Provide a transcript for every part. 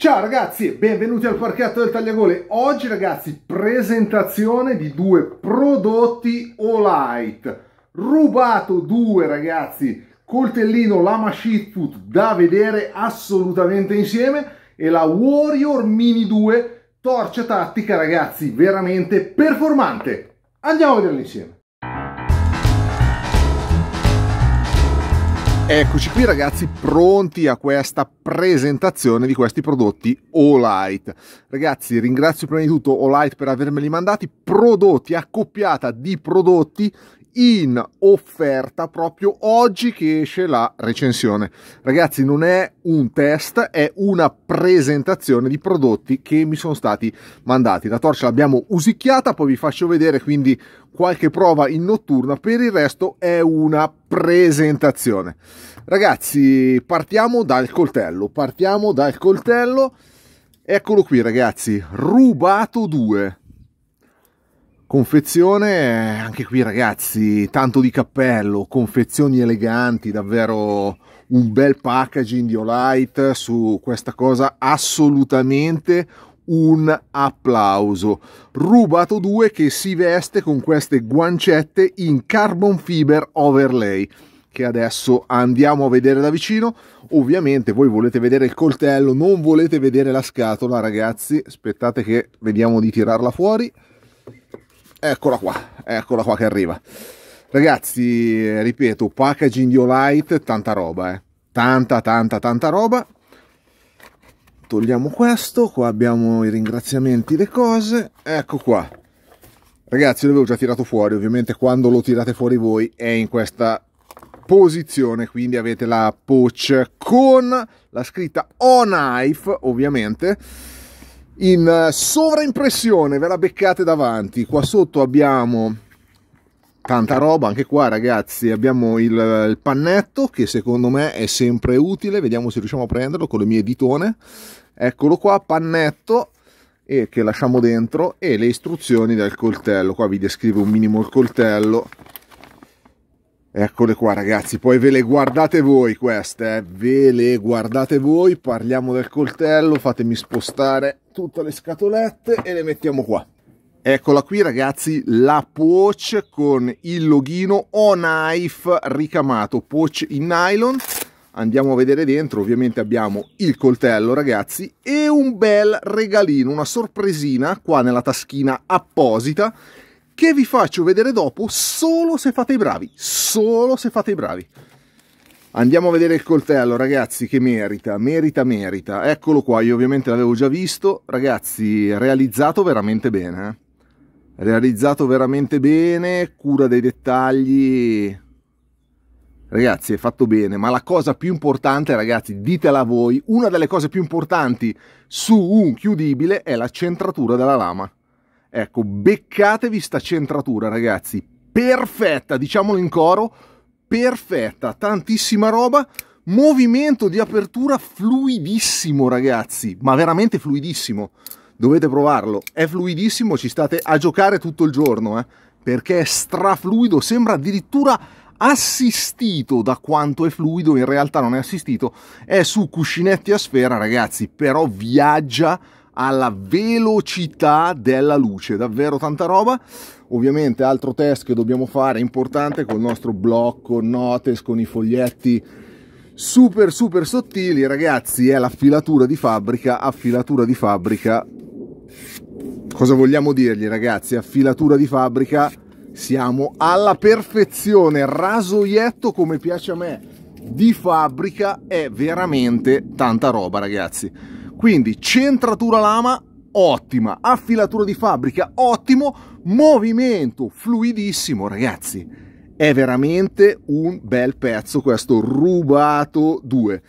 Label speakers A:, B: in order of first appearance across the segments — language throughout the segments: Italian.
A: Ciao ragazzi e benvenuti al parchetto del Tagliagole. Oggi ragazzi presentazione di due prodotti Olight. Rubato due ragazzi, coltellino Lama Sheetfoot da vedere assolutamente insieme e la Warrior Mini 2 torcia tattica ragazzi veramente performante. Andiamo a vederla insieme. Eccoci qui ragazzi pronti a questa presentazione di questi prodotti Olight. Ragazzi ringrazio prima di tutto Olight per avermeli mandati, prodotti, accoppiata di prodotti in offerta proprio oggi che esce la recensione. Ragazzi, non è un test, è una presentazione di prodotti che mi sono stati mandati. La torcia l'abbiamo usicchiata, poi vi faccio vedere quindi qualche prova in notturna, per il resto è una presentazione. Ragazzi, partiamo dal coltello, partiamo dal coltello. Eccolo qui ragazzi, rubato 2 confezione, eh, anche qui ragazzi, tanto di cappello, confezioni eleganti, davvero un bel packaging di Olight su questa cosa, assolutamente un applauso. Rubato 2 che si veste con queste guancette in carbon fiber overlay che adesso andiamo a vedere da vicino. Ovviamente voi volete vedere il coltello, non volete vedere la scatola, ragazzi. Aspettate che vediamo di tirarla fuori. Eccola qua, eccola qua che arriva. Ragazzi, ripeto, packaging di Olight, tanta roba, eh. Tanta, tanta, tanta roba. Togliamo questo, qua abbiamo i ringraziamenti, le cose. Ecco qua. Ragazzi, l'avevo già tirato fuori, ovviamente quando lo tirate fuori voi è in questa posizione, quindi avete la pouch con la scritta o Knife, ovviamente in eh, sovraimpressione, ve la beccate davanti. Qua sotto abbiamo tanta roba, anche qua ragazzi abbiamo il, il, pannetto che secondo me è sempre utile, vediamo se riusciamo a prenderlo con le mie ditone. Eccolo qua, pannetto e che lasciamo dentro e le istruzioni del coltello. Qua vi descrivo un minimo il coltello Eccole qua ragazzi, poi ve le guardate voi queste, eh? ve le guardate voi, parliamo del coltello, fatemi spostare tutte le scatolette e le mettiamo qua. Eccola qui ragazzi, la pouch con il loghino O-Knife ricamato, pouch in nylon. Andiamo a vedere dentro, ovviamente abbiamo il coltello ragazzi e un bel regalino, una sorpresina qua nella taschina apposita che vi faccio vedere dopo solo se fate i bravi, solo se fate i bravi. Andiamo a vedere il coltello, ragazzi, che merita, merita, merita. Eccolo qua, io ovviamente l'avevo già visto. Ragazzi, realizzato veramente bene. Eh? Realizzato veramente bene, cura dei dettagli. Ragazzi, è fatto bene, ma la cosa più importante, ragazzi, ditela voi, una delle cose più importanti su un chiudibile è la centratura della lama. Ecco, beccatevi sta centratura, ragazzi. Perfetta, diciamolo in coro, perfetta, tantissima roba. Movimento di apertura fluidissimo, ragazzi, ma veramente fluidissimo. Dovete provarlo, è fluidissimo, ci state a giocare tutto il giorno, eh? perché è strafluido, sembra addirittura assistito da quanto è fluido, in realtà non è assistito, è su cuscinetti a sfera, ragazzi, però viaggia alla velocità della luce, davvero tanta roba. Ovviamente altro test che dobbiamo fare importante col nostro blocco notes, con i foglietti super super sottili, ragazzi, è l'affilatura di fabbrica, affilatura di fabbrica. Cosa vogliamo dirgli ragazzi? Affilatura di fabbrica, siamo alla perfezione, rasoietto come piace a me, di fabbrica è veramente tanta roba ragazzi. Quindi centratura lama ottima, affilatura di fabbrica ottimo, movimento fluidissimo ragazzi. È veramente un bel pezzo questo rubato 2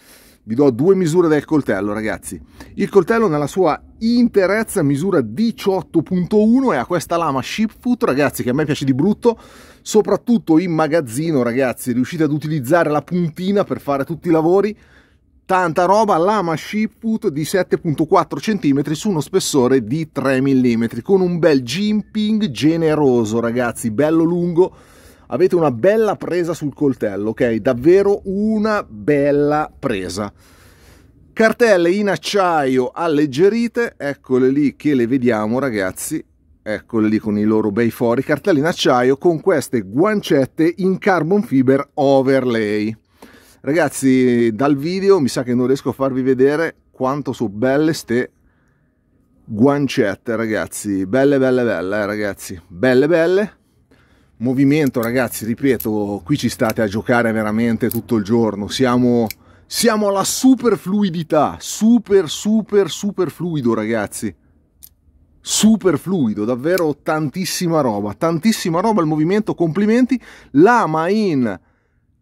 A: vi do due misure del coltello ragazzi il coltello nella sua interezza misura 18.1 e ha questa lama shipfoot ragazzi che a me piace di brutto soprattutto in magazzino ragazzi riuscite ad utilizzare la puntina per fare tutti i lavori tanta roba, lama Shipwood di 7.4 cm su uno spessore di 3 mm, con un bel jimping generoso ragazzi, bello lungo, avete una bella presa sul coltello, ok? Davvero una bella presa. Cartelle in acciaio alleggerite, eccole lì che le vediamo ragazzi, eccole lì con i loro bei fori, cartelle in acciaio con queste guancette in carbon fiber overlay. Ragazzi, dal video mi sa che non riesco a farvi vedere quanto sono belle ste guancette, ragazzi. Belle, belle, belle, eh, ragazzi. Belle, belle. Movimento, ragazzi, ripeto, qui ci state a giocare veramente tutto il giorno. Siamo, siamo alla super fluidità. Super, super, super fluido, ragazzi super fluido, davvero tantissima roba, tantissima roba il movimento, complimenti, la main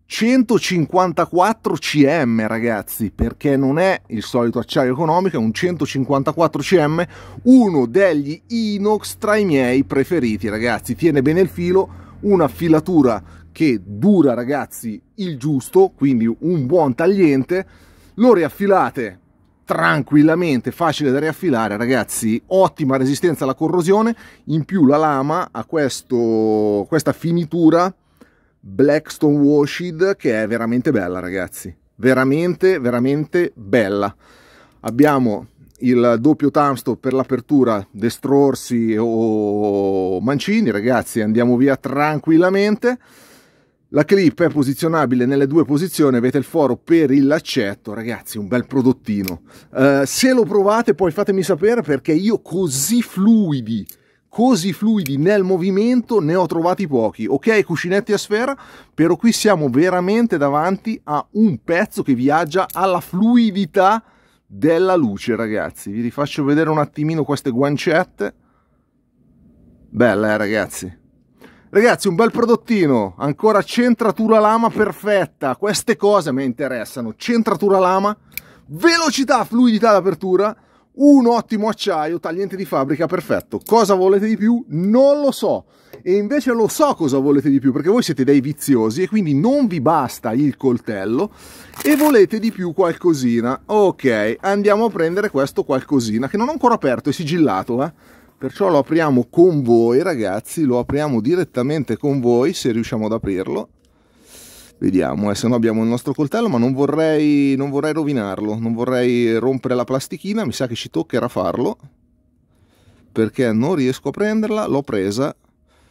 A: 154 cm ragazzi perché non è il solito acciaio economico è un 154 cm uno degli inox tra i miei preferiti ragazzi tiene bene il filo una filatura che dura ragazzi il giusto quindi un buon tagliente lo riaffilate tranquillamente, facile da riaffilare ragazzi, ottima resistenza alla corrosione, in più la lama ha questo, questa finitura Blackstone Washed che è veramente bella ragazzi veramente veramente bella abbiamo il doppio tamstop per l'apertura Destrorsi o Mancini ragazzi andiamo via tranquillamente la clip è posizionabile nelle due posizioni, avete il foro per il laccetto, ragazzi, un bel prodottino. Uh, se lo provate poi fatemi sapere perché io così fluidi così fluidi nel movimento ne ho trovati pochi. Ok, cuscinetti a sfera, però qui siamo veramente davanti a un pezzo che viaggia alla fluidità della luce, ragazzi. Vi faccio vedere un attimino queste guancette. Bella, eh, ragazzi. Ragazzi, un bel prodottino, ancora centratura lama perfetta. Queste cose mi interessano. Centratura lama, velocità, fluidità d'apertura un ottimo acciaio, tagliente di fabbrica, perfetto. Cosa volete di più? Non lo so. E invece lo so cosa volete di più, perché voi siete dei viziosi e quindi non vi basta il coltello e volete di più qualcosina. Ok, andiamo a prendere questo qualcosina, che non ho ancora aperto, è sigillato, eh? Perciò lo apriamo con voi, ragazzi, lo apriamo direttamente con voi, se riusciamo ad aprirlo. Vediamo, eh, se no abbiamo il nostro coltello, ma non vorrei, non vorrei rovinarlo, non vorrei rompere la plastichina, mi sa che ci toccherà farlo, perché non riesco a prenderla, l'ho presa.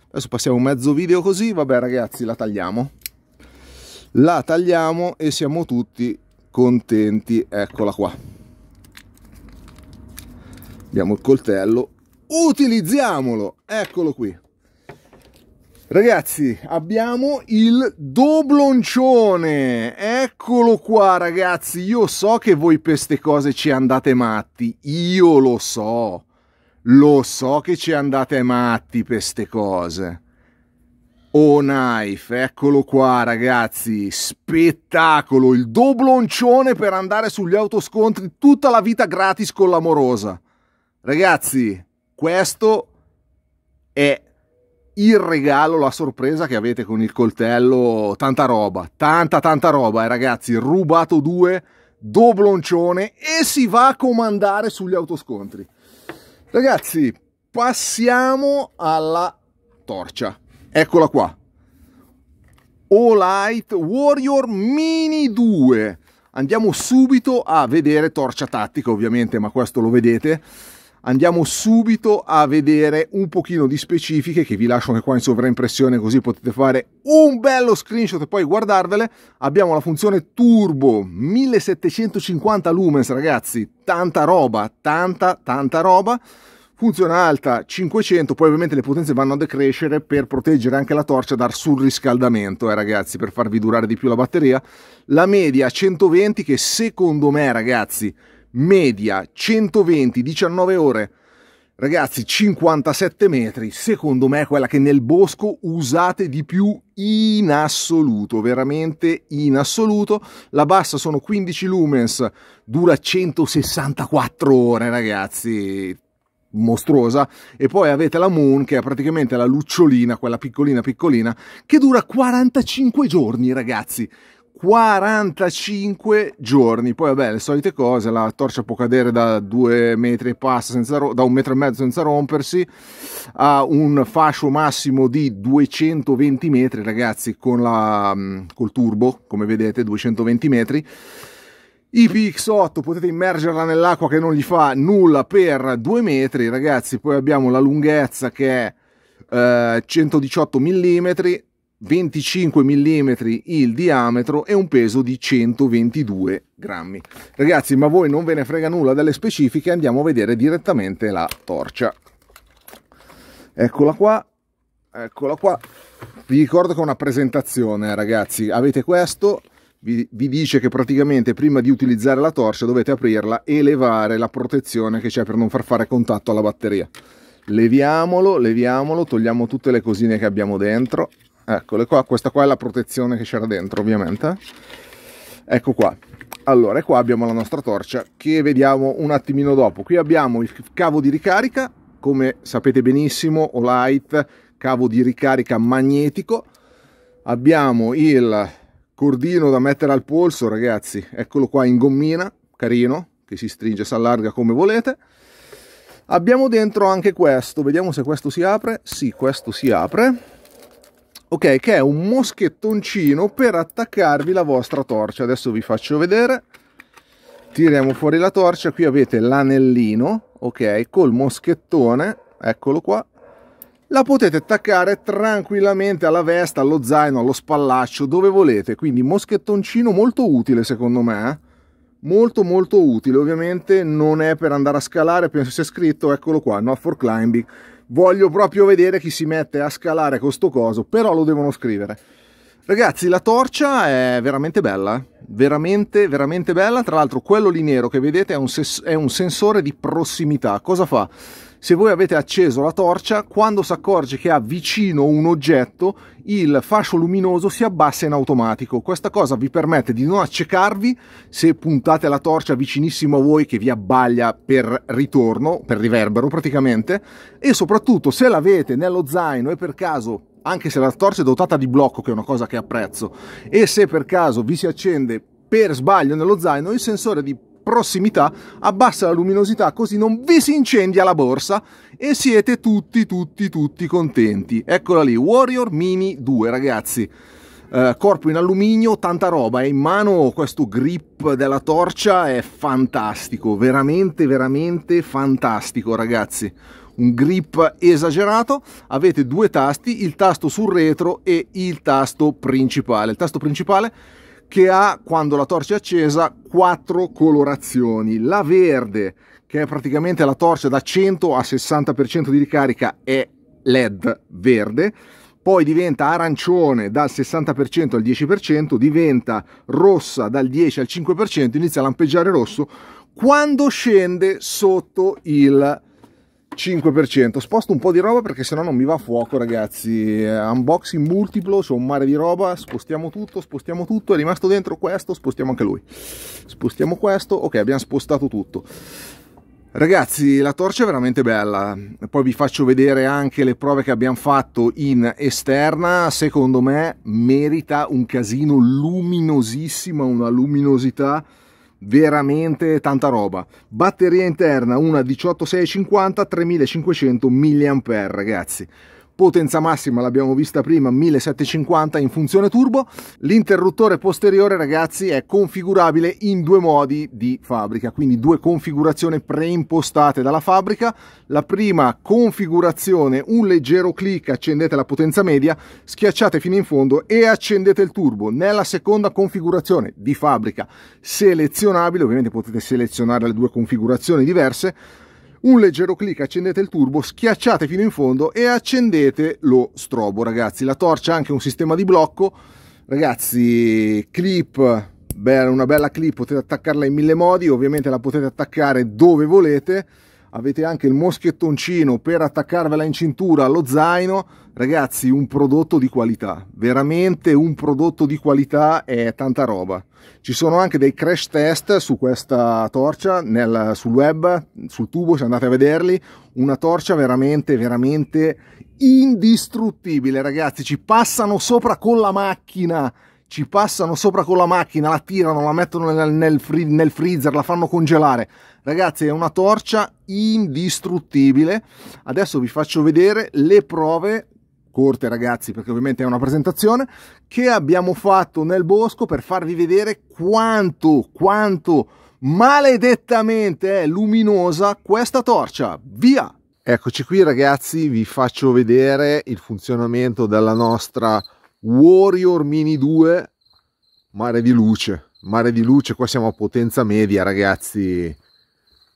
A: Adesso passiamo mezzo video così, vabbè ragazzi, la tagliamo. La tagliamo e siamo tutti contenti, eccola qua. Abbiamo il coltello, utilizziamolo, eccolo qui. Ragazzi, abbiamo il dobloncione. Eccolo qua, ragazzi. Io so che voi per queste cose ci andate matti. Io lo so. Lo so che ci andate matti per queste cose. Oh knife, eccolo qua ragazzi, spettacolo, il dobloncione per andare sugli autoscontri tutta la vita gratis con l'amorosa. Ragazzi, questo è il regalo, la sorpresa che avete con il coltello, tanta roba, tanta tanta roba, eh, ragazzi, rubato due, dobloncione e si va a comandare sugli autoscontri. Ragazzi, passiamo alla torcia. Eccola qua. Olight Warrior Mini 2. Andiamo subito a vedere torcia tattica, ovviamente, ma questo lo vedete andiamo subito a vedere un pochino di specifiche che vi lascio anche qua in sovraimpressione così potete fare un bello screenshot e poi guardarvele. Abbiamo la funzione turbo 1750 lumens ragazzi, tanta roba, tanta tanta roba. funzione alta 500, poi ovviamente le potenze vanno a decrescere per proteggere anche la torcia dal surriscaldamento, eh ragazzi, per farvi durare di più la batteria. La media 120 che secondo me ragazzi media 120, 19 ore. Ragazzi, 57 metri, secondo me è quella che nel bosco usate di più in assoluto, veramente in assoluto. La bassa sono 15 lumens, dura 164 ore, ragazzi, mostruosa. E poi avete la Moon, che è praticamente la lucciolina, quella piccolina piccolina, che dura 45 giorni, ragazzi. 45 giorni. Poi, vabbè, le solite cose: la torcia può cadere da due metri e passa, senza da un metro e mezzo senza rompersi, a un fascio massimo di 220 metri, ragazzi, con la, mm, col turbo, come vedete, 220 metri. IPX8 potete immergerla nell'acqua che non gli fa nulla per due metri, ragazzi. Poi abbiamo la lunghezza che è eh, 118 mm, 25 mm il diametro e un peso di 122 grammi. Ragazzi, ma voi non ve ne frega nulla delle specifiche, andiamo a vedere direttamente la torcia. Eccola qua, eccola qua. Vi ricordo che è una presentazione, ragazzi. Avete questo, vi, vi dice che praticamente prima di utilizzare la torcia dovete aprirla e levare la protezione che c'è per non far fare contatto alla batteria. Leviamolo, leviamolo, togliamo tutte le cosine che abbiamo dentro eccole qua, questa qua è la protezione che c'era dentro ovviamente, ecco qua. Allora, qua abbiamo la nostra torcia che vediamo un attimino dopo. Qui abbiamo il cavo di ricarica, come sapete benissimo, o light cavo di ricarica magnetico. Abbiamo il cordino da mettere al polso, ragazzi, eccolo qua in gommina, carino, che si stringe, si allarga come volete. Abbiamo dentro anche questo, vediamo se questo si apre. Sì, questo si apre ok che è un moschettoncino per attaccarvi la vostra torcia adesso vi faccio vedere tiriamo fuori la torcia qui avete l'anellino ok col moschettone eccolo qua la potete attaccare tranquillamente alla vesta, allo zaino, allo spallaccio, dove volete. Quindi moschettoncino molto utile secondo me. Eh. Molto molto utile, ovviamente non è per andare a scalare, penso sia scritto, eccolo qua, no for climbing voglio proprio vedere chi si mette a scalare con sto coso, però lo devono scrivere. Ragazzi, la torcia è veramente bella, eh. veramente, veramente bella. Tra l'altro, quello lì nero che vedete è un, è un sensore di prossimità. Cosa fa? se voi avete acceso la torcia, quando si accorge che ha vicino un oggetto, il fascio luminoso si abbassa in automatico. Questa cosa vi permette di non accecarvi se puntate la torcia vicinissimo a voi che vi abbaglia per ritorno, per riverbero praticamente, e soprattutto se l'avete nello zaino e per caso anche se la torcia è dotata di blocco, che è una cosa che apprezzo, e se per caso vi si accende per sbaglio nello zaino, il sensore di prossimità abbassa la luminosità così non vi si incendia la borsa e siete tutti tutti tutti contenti. Eccola lì, Warrior Mini 2 ragazzi. Uh, corpo in alluminio, tanta roba e in mano questo grip della torcia è fantastico, veramente veramente fantastico ragazzi. Un grip esagerato, avete due tasti, il tasto sul retro e il tasto principale. Il tasto principale che ha, quando la torcia è accesa, quattro colorazioni. La verde, che è praticamente la torcia da 100 a 60% di ricarica, è LED verde, poi diventa arancione dal 60% al 10%, diventa rossa dal 10 al 5%, inizia a lampeggiare rosso quando scende sotto il 5%. Sposto un po' di roba perché sennò non mi va a fuoco, ragazzi. Eh, unboxing multiplo, c'è un mare di roba. Spostiamo tutto, spostiamo tutto. È rimasto dentro questo, spostiamo anche lui. Spostiamo questo. Ok, abbiamo spostato tutto. Ragazzi, la torcia è veramente bella. Poi vi faccio vedere anche le prove che abbiamo fatto in esterna. Secondo me merita un casino luminosissima, una luminosità veramente tanta roba. Batteria interna una 18650 3500 mAh, ragazzi potenza massima l'abbiamo vista prima 1750 in funzione turbo l'interruttore posteriore ragazzi è configurabile in due modi di fabbrica quindi due configurazioni preimpostate dalla fabbrica la prima configurazione un leggero clic accendete la potenza media schiacciate fino in fondo e accendete il turbo nella seconda configurazione di fabbrica selezionabile ovviamente potete selezionare le due configurazioni diverse un leggero clic, accendete il turbo, schiacciate fino in fondo e accendete lo strobo, ragazzi. La torcia ha anche un sistema di blocco, ragazzi, clip, una bella clip, potete attaccarla in mille modi, ovviamente la potete attaccare dove volete avete anche il moschettoncino per attaccarvela in cintura allo zaino. Ragazzi, un prodotto di qualità, veramente un prodotto di qualità è tanta roba. Ci sono anche dei crash test su questa torcia nel, sul web, sul tubo, se andate a vederli. Una torcia veramente, veramente indistruttibile, ragazzi. Ci passano sopra con la macchina ci passano sopra con la macchina, la tirano, la mettono nel, nel, nel freezer, la fanno congelare. Ragazzi, è una torcia indistruttibile. Adesso vi faccio vedere le prove corte ragazzi perché ovviamente è una presentazione che abbiamo fatto nel bosco per farvi vedere quanto quanto maledettamente è luminosa questa torcia via eccoci qui ragazzi vi faccio vedere il funzionamento della nostra torcia Warrior Mini 2, mare di luce, mare di luce, qua siamo a potenza media ragazzi,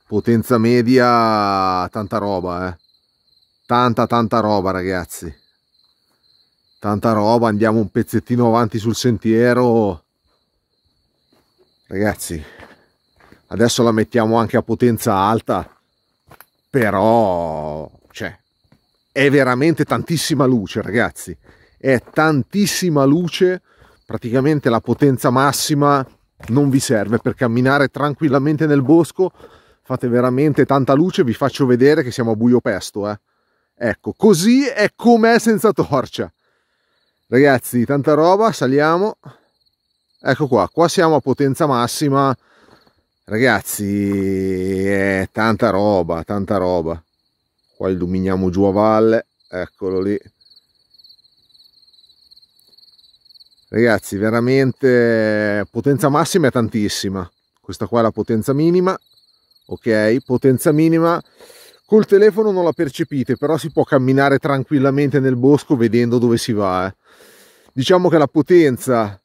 A: potenza media, tanta roba, eh. tanta tanta roba ragazzi, tanta roba, andiamo un pezzettino avanti sul sentiero, ragazzi, adesso la mettiamo anche a potenza alta, però, cioè, è veramente tantissima luce ragazzi, è tantissima luce, praticamente la potenza massima non vi serve per camminare tranquillamente nel bosco, fate veramente tanta luce, vi faccio vedere che siamo a buio pesto, eh. Ecco, così è com'è senza torcia. Ragazzi, tanta roba, saliamo. Ecco qua, qua siamo a potenza massima. Ragazzi, è tanta roba, tanta roba. Qua illuminiamo giù a valle, eccolo lì. ragazzi veramente potenza massima è tantissima questa qua è la potenza minima ok potenza minima col telefono non la percepite però si può camminare tranquillamente nel bosco vedendo dove si va eh. diciamo che la potenza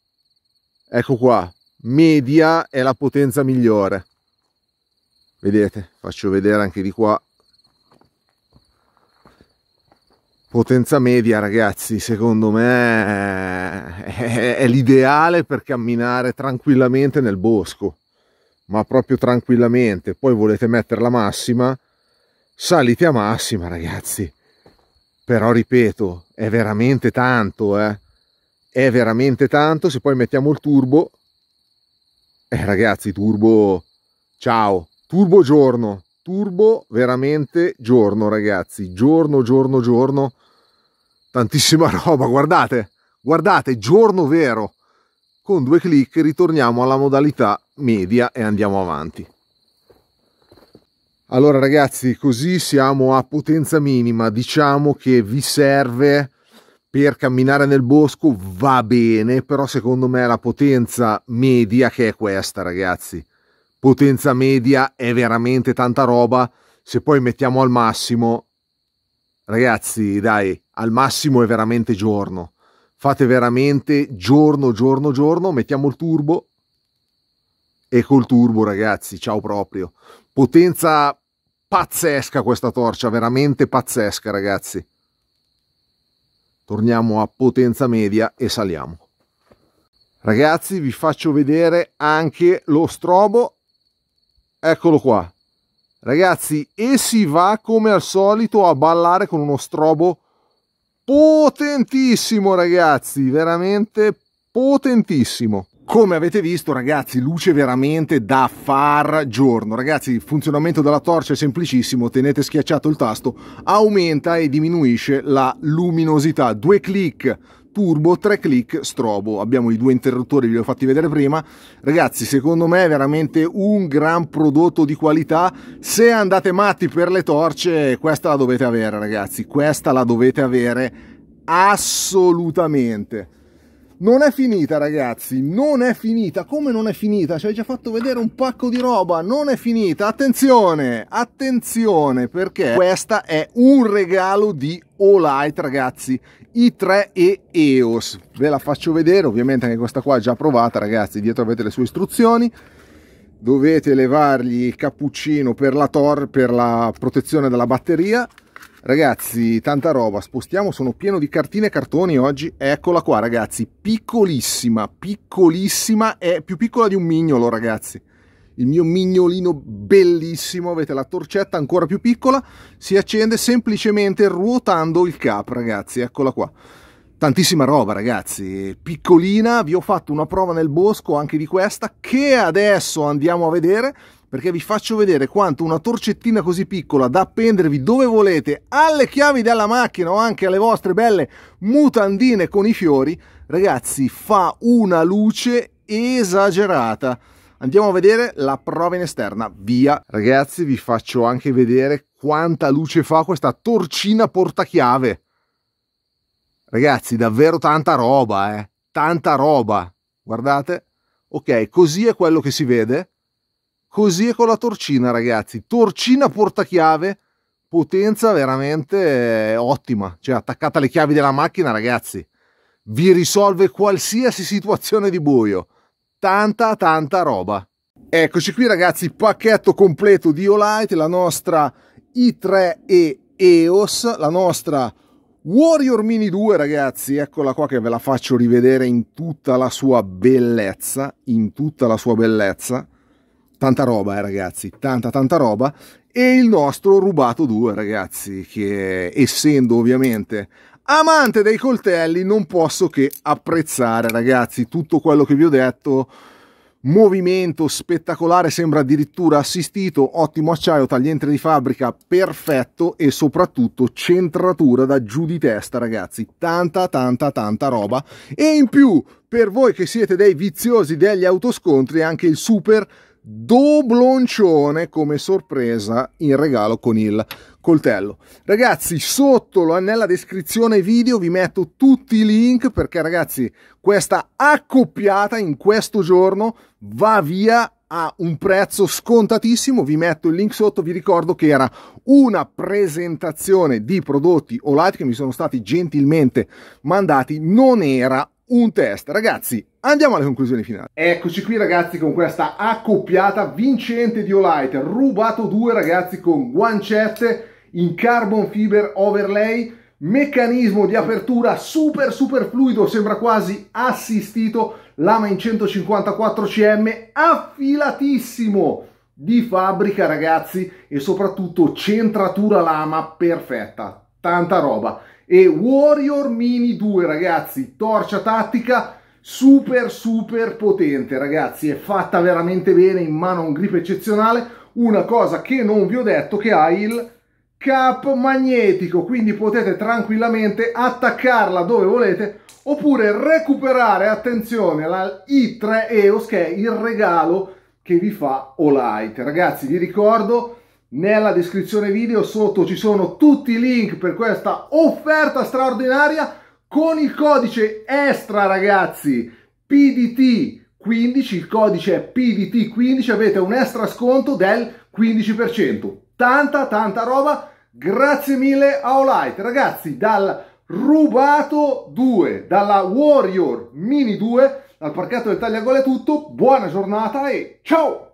A: ecco qua media è la potenza migliore vedete faccio vedere anche di qua potenza media, ragazzi, secondo me eh, è, l'ideale per camminare tranquillamente nel bosco, ma proprio tranquillamente. Poi volete mettere la massima, salite a massima, ragazzi. Però ripeto, è veramente tanto, eh. È veramente tanto, se poi mettiamo il turbo, eh ragazzi, turbo, ciao, turbo giorno, turbo veramente giorno ragazzi, giorno, giorno, giorno, tantissima roba, guardate, guardate, giorno vero. Con due clic ritorniamo alla modalità media e andiamo avanti. Allora ragazzi, così siamo a potenza minima, diciamo che vi serve per camminare nel bosco, va bene, però secondo me la potenza media che è questa ragazzi potenza media è veramente tanta roba. Se poi mettiamo al massimo, ragazzi, dai, al massimo è veramente giorno. Fate veramente giorno, giorno, giorno. Mettiamo il turbo. E col turbo, ragazzi, ciao proprio. Potenza pazzesca questa torcia, veramente pazzesca, ragazzi. Torniamo a potenza media e saliamo. Ragazzi, vi faccio vedere anche lo strobo Eccolo qua. Ragazzi, e si va come al solito a ballare con uno strobo potentissimo, ragazzi, veramente potentissimo. Come avete visto ragazzi, luce veramente da far giorno. Ragazzi, il funzionamento della torcia è semplicissimo, tenete schiacciato il tasto, aumenta e diminuisce la luminosità. Due clic turbo, 3 click, strobo. Abbiamo i due interruttori, vi ho fatti vedere prima. Ragazzi, secondo me è veramente un gran prodotto di qualità. Se andate matti per le torce, questa la dovete avere, ragazzi. Questa la dovete avere assolutamente. Non è finita ragazzi, non è finita, come non è finita? Ci hai già fatto vedere un pacco di roba, non è finita, attenzione, attenzione perché questa è un regalo di Olight ragazzi, i3 e EOS, ve la faccio vedere, ovviamente anche questa qua è già provata ragazzi, dietro avete le sue istruzioni, dovete levargli il cappuccino per la, tor per la protezione della batteria, Ragazzi, tanta roba, spostiamo, sono pieno di cartine e cartoni oggi. Eccola qua, ragazzi, piccolissima, piccolissima, è più piccola di un mignolo, ragazzi. Il mio mignolino bellissimo, avete la torcetta ancora più piccola, si accende semplicemente ruotando il cap, ragazzi, eccola qua. Tantissima roba ragazzi, piccolina, vi ho fatto una prova nel bosco anche di questa che adesso andiamo a vedere perché vi faccio vedere quanto una torcettina così piccola da appendervi dove volete alle chiavi della macchina o anche alle vostre belle mutandine con i fiori, ragazzi, fa una luce esagerata. Andiamo a vedere la prova in esterna, via. Ragazzi, vi faccio anche vedere quanta luce fa questa torcina portachiave. Ragazzi, davvero tanta roba, eh. Tanta roba. Guardate. Ok, così è quello che si vede Così è con la torcina, ragazzi. Torcina portachiave, potenza veramente eh, ottima. Cioè, attaccata alle chiavi della macchina, ragazzi, vi risolve qualsiasi situazione di buio. Tanta, tanta roba. Eccoci qui, ragazzi, pacchetto completo di Olight, la nostra i3E EOS, la nostra Warrior Mini 2 ragazzi, eccola qua che ve la faccio rivedere in tutta la sua bellezza, in tutta la sua bellezza tanta roba eh, ragazzi, tanta tanta roba e il nostro rubato 2 ragazzi che essendo ovviamente amante dei coltelli non posso che apprezzare ragazzi tutto quello che vi ho detto movimento spettacolare sembra addirittura assistito ottimo acciaio tagliente di fabbrica perfetto e soprattutto centratura da giù di testa ragazzi tanta tanta tanta roba e in più per voi che siete dei viziosi degli autoscontri anche il super dobloncione come sorpresa in regalo con il coltello. Ragazzi, sotto nella descrizione video vi metto tutti i link perché ragazzi, questa accoppiata in questo giorno va via a un prezzo scontatissimo, vi metto il link sotto, vi ricordo che era una presentazione di prodotti Olight che mi sono stati gentilmente mandati, non era un test. Ragazzi, andiamo alle conclusioni finali. Eccoci qui ragazzi con questa accoppiata vincente di Olight, rubato due ragazzi con guancette in carbon fiber overlay, meccanismo di apertura super super fluido, sembra quasi assistito, lama in 154 cm, affilatissimo di fabbrica ragazzi e soprattutto centratura lama perfetta, tanta roba e Warrior Mini 2 ragazzi, torcia tattica super super potente ragazzi, è fatta veramente bene, in mano un grip eccezionale, una cosa che non vi ho detto che ha il cap magnetico, quindi potete tranquillamente attaccarla dove volete oppure recuperare, attenzione, la i3 EOS che è il regalo che vi fa Olight. Ragazzi vi ricordo nella descrizione video sotto ci sono tutti i link per questa offerta straordinaria con il codice extra ragazzi PDT15, il codice è PDT15, avete un extra sconto del 15%. Tanta tanta roba, grazie mille a Olight ragazzi dal rubato 2, dalla Warrior Mini 2, dal parchetto del Tagliagole è tutto, buona giornata e ciao!